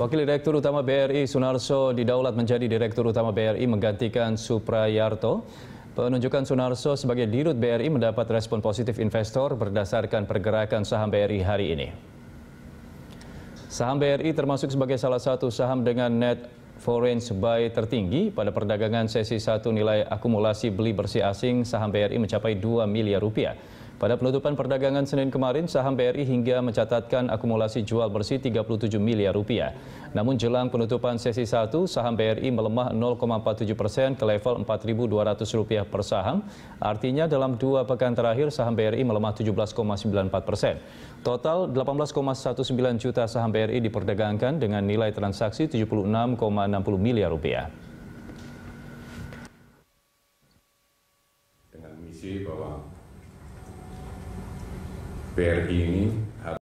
Wakil Direktur Utama BRI Sunarso didaulat menjadi Direktur Utama BRI menggantikan Suprayarto. Penunjukan Sunarso sebagai dirut BRI mendapat respon positif investor berdasarkan pergerakan saham BRI hari ini. Saham BRI termasuk sebagai salah satu saham dengan net foreign buy tertinggi pada perdagangan sesi satu nilai akumulasi beli bersih asing saham BRI mencapai 2 miliar rupiah. Pada penutupan perdagangan Senin kemarin, saham BRI hingga mencatatkan akumulasi jual bersih 37 miliar rupiah. Namun jelang penutupan sesi 1, saham BRI melemah 0,47 persen ke level 4.200 rupiah per saham. Artinya dalam dua pekan terakhir saham BRI melemah 17,94 persen. Total 18,19 juta saham BRI diperdagangkan dengan nilai transaksi 76,60 miliar rupiah. Dengan misi bahwa bri ini harus